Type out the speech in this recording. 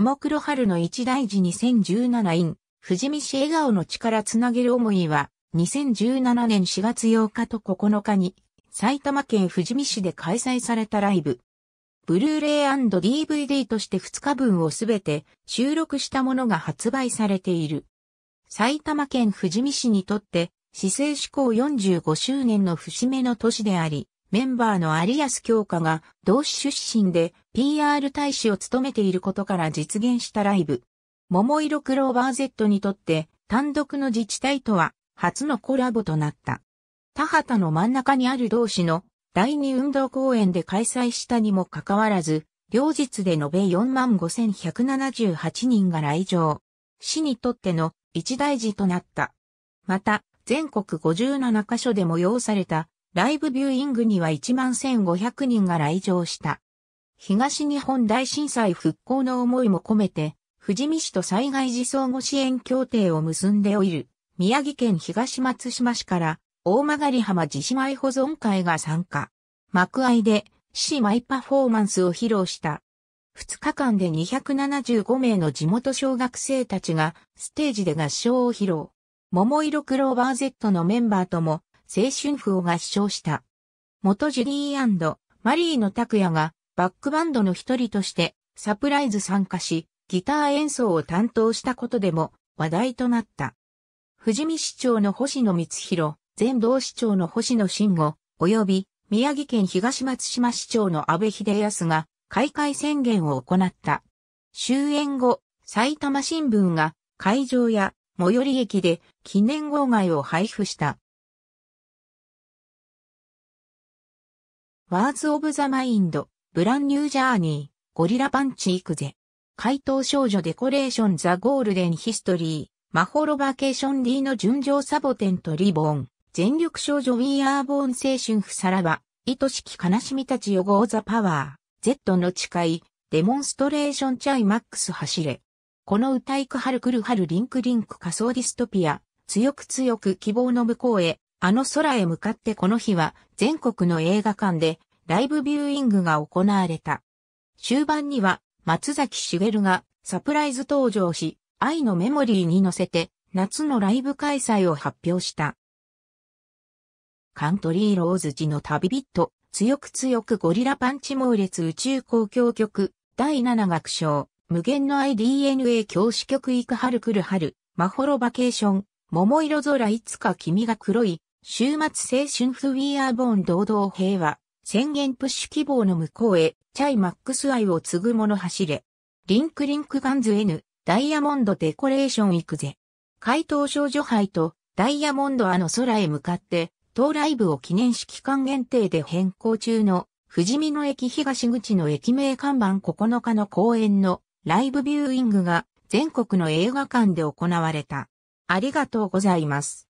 桃黒春の一大事 2017in、富士見市笑顔の力つなげる思いは、2017年4月8日と9日に、埼玉県富士見市で開催されたライブ。ブルーレイ &DVD として2日分をすべて収録したものが発売されている。埼玉県富士見市にとって、市政志向45周年の節目の年であり、メンバーの有安京香が同志出身で PR 大使を務めていることから実現したライブ。桃色クローバー Z にとって単独の自治体とは初のコラボとなった。田畑の真ん中にある同志の第二運動公園で開催したにもかかわらず、両日で延べ45,178人が来場。市にとっての一大事となった。また、全国57カ所で催されたライブビューイングには1万1500人が来場した。東日本大震災復興の思いも込めて、富士見市と災害時相互支援協定を結んでおいる、宮城県東松島市から、大曲浜自治米保存会が参加。幕間で、市マイパフォーマンスを披露した。2日間で275名の地元小学生たちが、ステージで合唱を披露。桃色クローバー Z のメンバーとも、青春譜を合唱した。元ジュディーマリーの拓也がバックバンドの一人としてサプライズ参加し、ギター演奏を担当したことでも話題となった。富士見市長の星野光弘、前同市長の星野慎吾、及び宮城県東松島市長の安倍秀康が開会宣言を行った。終演後、埼玉新聞が会場や最寄り駅で記念号外を配布した。ワーズ・オブ・ザ・マインド、ブランニュー・ジャーニー、ゴリラ・パンチ・行くぜ。怪盗少女デコレーション・ザ・ゴールデン・ヒストリー、マホロバケーション・リーの純情サボテンとリボン、全力少女・ウィアー・ボーン・青春・ふさらば、愛しき悲しみたちよゴー・ザ・パワー、Z の誓い、デモンストレーション・チャイ・マックス・走れ。この歌いくはるくるはるリンクリンク仮想ディストピア、強く強く希望の向こうへ、あの空へ向かってこの日は全国の映画館でライブビューイングが行われた。終盤には松崎しげるがサプライズ登場し、愛のメモリーに乗せて夏のライブ開催を発表した。カントリーローズ時の旅人、強く強くゴリラパンチ猛烈宇宙公共曲、第7楽章、無限の IDNA 教師曲行く春来る春マホロバケーション、桃色空いつか君が黒い、週末青春フウィーアーボーン堂々平和、宣言プッシュ希望の向こうへ、チャイマックスアイを継ぐ者走れ。リンクリンクガンズ N、ダイヤモンドデコレーション行くぜ。怪盗少女杯とダイヤモンドあの空へ向かって、当ライブを記念式期間限定で変更中の、富士見野駅東口の駅名看板9日の公演のライブビューイングが全国の映画館で行われた。ありがとうございます。